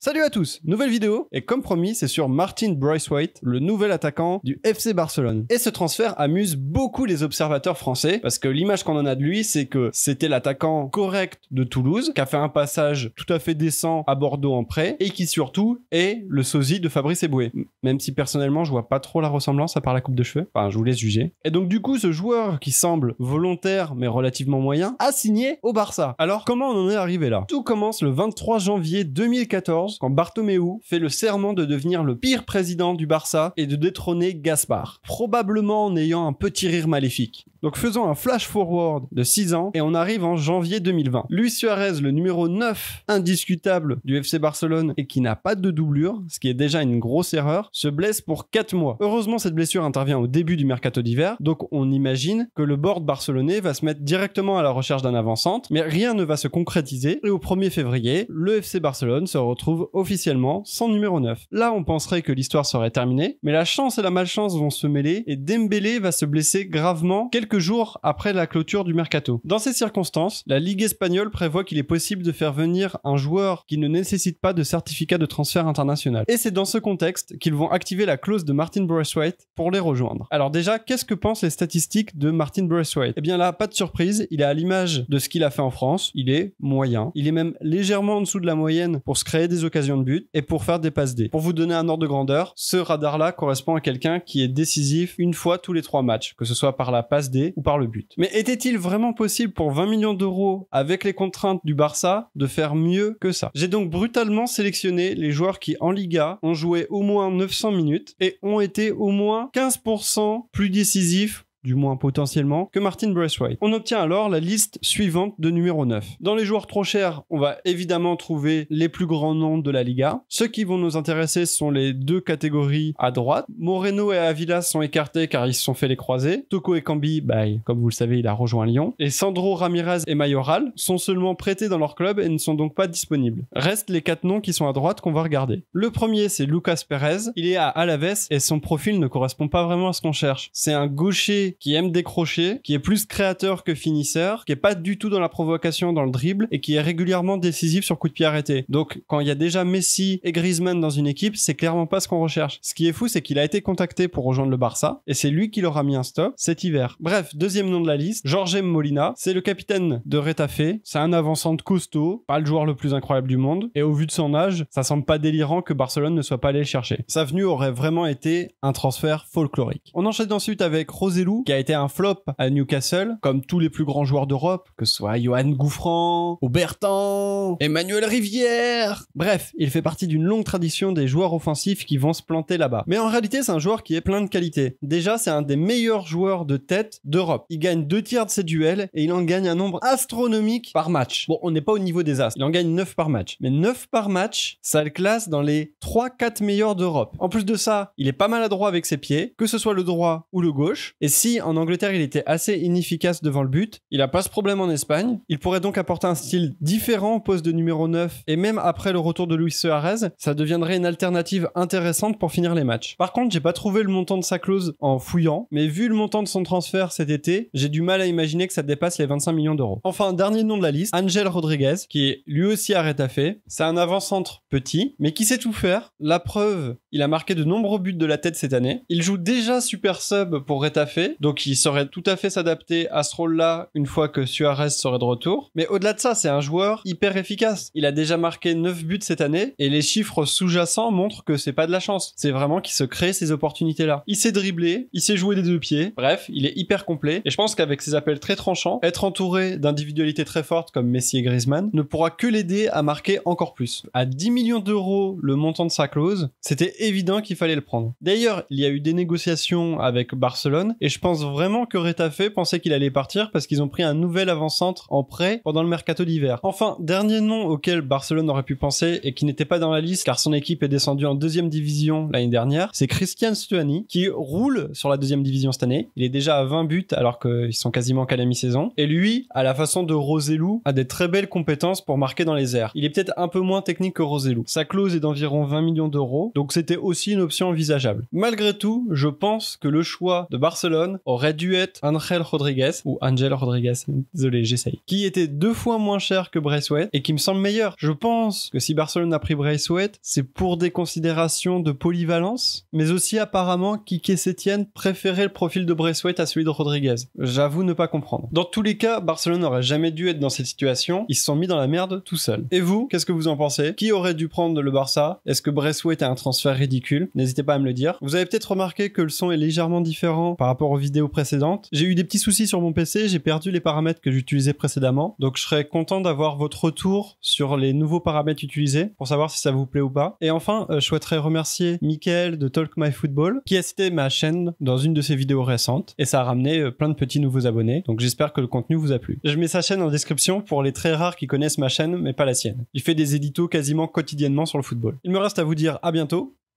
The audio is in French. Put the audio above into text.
Salut à tous, nouvelle vidéo, et comme promis, c'est sur Martin White, le nouvel attaquant du FC Barcelone. Et ce transfert amuse beaucoup les observateurs français, parce que l'image qu'on en a de lui, c'est que c'était l'attaquant correct de Toulouse, qui a fait un passage tout à fait décent à Bordeaux en prêt, et qui surtout est le sosie de Fabrice Eboué. Même si personnellement, je vois pas trop la ressemblance à part la coupe de cheveux. Enfin, je vous laisse juger. Et donc du coup, ce joueur qui semble volontaire, mais relativement moyen, a signé au Barça. Alors, comment on en est arrivé là Tout commence le 23 janvier 2014 quand Bartomeu fait le serment de devenir le pire président du Barça et de détrôner Gaspard, probablement en ayant un petit rire maléfique. Donc faisons un flash forward de 6 ans et on arrive en janvier 2020. Luis Suarez, le numéro 9 indiscutable du FC Barcelone et qui n'a pas de doublure, ce qui est déjà une grosse erreur, se blesse pour 4 mois. Heureusement, cette blessure intervient au début du mercato d'hiver, donc on imagine que le board barcelonais va se mettre directement à la recherche d'un avant mais rien ne va se concrétiser et au 1er février, le FC Barcelone se retrouve officiellement sans numéro 9. Là, on penserait que l'histoire serait terminée, mais la chance et la malchance vont se mêler et Dembélé va se blesser gravement quelques jours après la clôture du mercato. Dans ces circonstances, la Ligue espagnole prévoit qu'il est possible de faire venir un joueur qui ne nécessite pas de certificat de transfert international. Et c'est dans ce contexte qu'ils vont activer la clause de Martin Braithwaite pour les rejoindre. Alors déjà, qu'est-ce que pensent les statistiques de Martin Braithwaite Et eh bien là, pas de surprise, il est à l'image de ce qu'il a fait en France, il est moyen, il est même légèrement en dessous de la moyenne pour se créer des occasions de but et pour faire des passes D. Pour vous donner un ordre de grandeur, ce radar-là correspond à quelqu'un qui est décisif une fois tous les trois matchs, que ce soit par la passe des ou par le but. Mais était-il vraiment possible pour 20 millions d'euros, avec les contraintes du Barça, de faire mieux que ça J'ai donc brutalement sélectionné les joueurs qui, en Liga, ont joué au moins 900 minutes et ont été au moins 15% plus décisifs du moins potentiellement, que Martin Braithwaite. On obtient alors la liste suivante de numéro 9. Dans les joueurs trop chers, on va évidemment trouver les plus grands noms de la Liga. Ceux qui vont nous intéresser sont les deux catégories à droite. Moreno et Avila sont écartés car ils se sont fait les croiser. Toko et Cambi, bah, comme vous le savez, il a rejoint Lyon. Et Sandro Ramirez et Mayoral sont seulement prêtés dans leur club et ne sont donc pas disponibles. Restent les quatre noms qui sont à droite qu'on va regarder. Le premier, c'est Lucas Perez. Il est à Alaves et son profil ne correspond pas vraiment à ce qu'on cherche. C'est un gaucher qui aime décrocher, qui est plus créateur que finisseur, qui est pas du tout dans la provocation, dans le dribble, et qui est régulièrement décisif sur coup de pied arrêté. Donc, quand il y a déjà Messi et Griezmann dans une équipe, c'est clairement pas ce qu'on recherche. Ce qui est fou, c'est qu'il a été contacté pour rejoindre le Barça, et c'est lui qui l'aura mis un stop cet hiver. Bref, deuxième nom de la liste, Jorge Molina, c'est le capitaine de Retafe, c'est un avançant de costaud, pas le joueur le plus incroyable du monde, et au vu de son âge, ça semble pas délirant que Barcelone ne soit pas allé le chercher. Sa venue aurait vraiment été un transfert folklorique. On enchaîne ensuite avec Roselou qui a été un flop à Newcastle, comme tous les plus grands joueurs d'Europe, que ce soit Johan Gouffran, Aubertan, Emmanuel Rivière. Bref, il fait partie d'une longue tradition des joueurs offensifs qui vont se planter là-bas. Mais en réalité, c'est un joueur qui est plein de qualités. Déjà, c'est un des meilleurs joueurs de tête d'Europe. Il gagne deux tiers de ses duels et il en gagne un nombre astronomique par match. Bon, on n'est pas au niveau des As. Il en gagne 9 par match. Mais 9 par match, ça le classe dans les 3-4 meilleurs d'Europe. En plus de ça, il est pas maladroit avec ses pieds, que ce soit le droit ou le gauche. Et si en Angleterre il était assez inefficace devant le but, il n'a pas ce problème en Espagne. Il pourrait donc apporter un style différent au poste de numéro 9 et même après le retour de Luis Suarez, ça deviendrait une alternative intéressante pour finir les matchs. Par contre, j'ai pas trouvé le montant de sa clause en fouillant, mais vu le montant de son transfert cet été, j'ai du mal à imaginer que ça dépasse les 25 millions d'euros. Enfin, dernier nom de la liste, Angel Rodriguez, qui est lui aussi à Retafe. C'est un avant-centre petit, mais qui sait tout faire. La preuve, il a marqué de nombreux buts de la tête cette année. Il joue déjà super sub pour Retafe, donc il saurait tout à fait s'adapter à ce rôle-là une fois que Suarez serait de retour. Mais au-delà de ça, c'est un joueur hyper efficace. Il a déjà marqué 9 buts cette année et les chiffres sous-jacents montrent que c'est pas de la chance. C'est vraiment qu'il se crée ces opportunités-là. Il sait dribbler, il sait jouer des deux pieds. Bref, il est hyper complet et je pense qu'avec ses appels très tranchants, être entouré d'individualités très fortes comme Messi et Griezmann ne pourra que l'aider à marquer encore plus. À 10 millions d'euros le montant de sa clause, c'était évident qu'il fallait le prendre. D'ailleurs, il y a eu des négociations avec Barcelone et je pense vraiment que Retafe pensait qu'il allait partir parce qu'ils ont pris un nouvel avant-centre en prêt pendant le mercato d'hiver. Enfin, dernier nom auquel Barcelone aurait pu penser et qui n'était pas dans la liste car son équipe est descendue en deuxième division l'année dernière, c'est Christian Stuani qui roule sur la deuxième division cette année. Il est déjà à 20 buts alors qu'ils sont quasiment qu'à la mi-saison. Et lui, à la façon de Roselou, a des très belles compétences pour marquer dans les airs. Il est peut-être un peu moins technique que Roselou. Sa clause est d'environ 20 millions d'euros, donc c'est aussi une option envisageable. Malgré tout, je pense que le choix de Barcelone aurait dû être Angel Rodriguez, ou Angel Rodriguez, désolé, j'essaye, qui était deux fois moins cher que Braithwaite et qui me semble meilleur. Je pense que si Barcelone a pris Braithwaite, c'est pour des considérations de polyvalence, mais aussi apparemment Kike Sétienne préférait le profil de Braithwaite à celui de Rodriguez. J'avoue ne pas comprendre. Dans tous les cas, Barcelone n'aurait jamais dû être dans cette situation, ils se sont mis dans la merde tout seuls. Et vous, qu'est-ce que vous en pensez Qui aurait dû prendre le Barça Est-ce que Braithwaite a un transfert ridicule. N'hésitez pas à me le dire. Vous avez peut-être remarqué que le son est légèrement différent par rapport aux vidéos précédentes. J'ai eu des petits soucis sur mon PC, j'ai perdu les paramètres que j'utilisais précédemment. Donc je serais content d'avoir votre retour sur les nouveaux paramètres utilisés pour savoir si ça vous plaît ou pas. Et enfin, euh, je souhaiterais remercier Mickaël de Talk My Football qui a cité ma chaîne dans une de ses vidéos récentes et ça a ramené euh, plein de petits nouveaux abonnés. Donc j'espère que le contenu vous a plu. Je mets sa chaîne en description pour les très rares qui connaissent ma chaîne mais pas la sienne. Il fait des éditos quasiment quotidiennement sur le football. Il me reste à vous dire à bientôt